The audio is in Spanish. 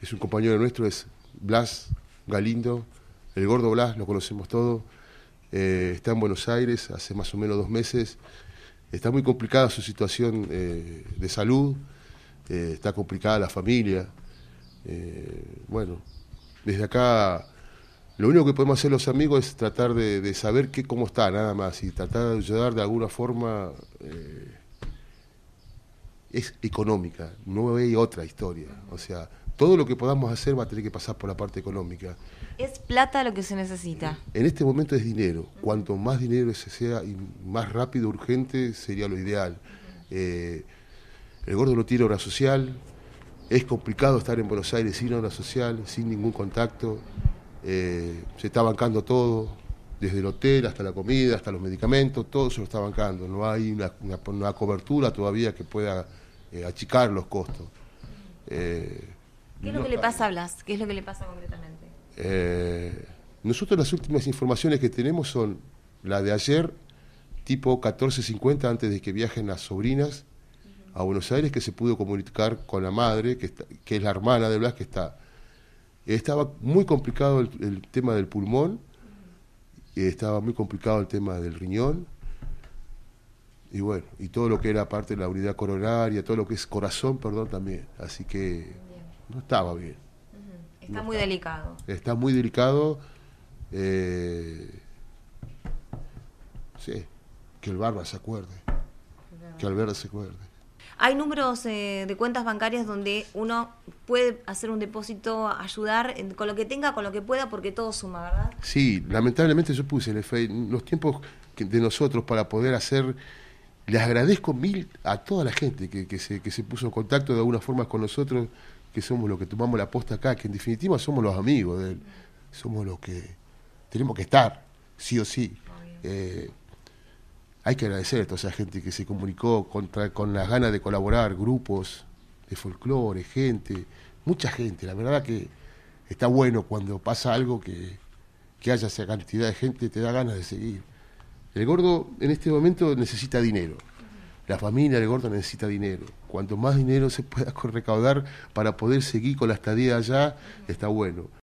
es un compañero nuestro, es Blas Galindo, el gordo Blas, lo conocemos todo. Eh, está en Buenos Aires hace más o menos dos meses. Está muy complicada su situación eh, de salud, eh, está complicada la familia. bueno, desde acá lo único que podemos hacer los amigos es tratar de, saber qué, cómo está, nada más, y tratar de ayudar de alguna forma. es económica, no hay otra historia. O sea, todo lo que podamos hacer va a tener que pasar por la parte económica. ¿Es plata lo que se necesita? En este momento es dinero. Cuanto más dinero se sea y más rápido, urgente, sería lo ideal. Eh, el gordo no tiene obra social. Es complicado estar en Buenos Aires sin obra social, sin ningún contacto. Eh, se está bancando todo, desde el hotel hasta la comida, hasta los medicamentos, todo se lo está bancando. No hay una, cobertura todavía que pueda eh, achicar los costos. ¿Qué es lo que le pasa a Blas? ¿Qué es lo que le pasa concretamente? Eh, nosotros las últimas informaciones que tenemos son la de ayer, tipo 14.50 antes de que viajen las sobrinas a Buenos Aires, que se pudo comunicar con la madre, que, que es la hermana de Blas, que está... Estaba muy complicado el, el tema del pulmón, estaba muy complicado el tema del riñón, y bueno, y todo lo que era parte de la unidad coronaria, todo lo que es corazón, perdón, también. Así que no estaba bien. Está muy delicado. Está muy delicado. Eh, sí, que el barba se acuerde. Que verde se acuerde. Hay números eh, de cuentas bancarias donde uno puede hacer un depósito, ayudar con lo que tenga, con lo que pueda, porque todo suma, ¿verdad? Sí, lamentablemente yo puse el los tiempos de nosotros para poder hacer. Les agradezco mil a toda la gente que, se, que se puso en contacto de alguna forma con nosotros que somos los que tomamos la posta acá, que en definitiva somos los amigos de él, somos los que tenemos que estar, sí o sí. Eh, hay que agradecer a toda esa gente que se comunicó contra, con las ganas de colaborar, grupos de folclore, gente, mucha gente. La verdad que está bueno cuando pasa algo que, que haya esa cantidad de gente, te da ganas de seguir. El gordo en este momento necesita dinero. La familia de Gordon necesita dinero. Cuanto más dinero se pueda recaudar para poder seguir con la estadía allá, está bueno.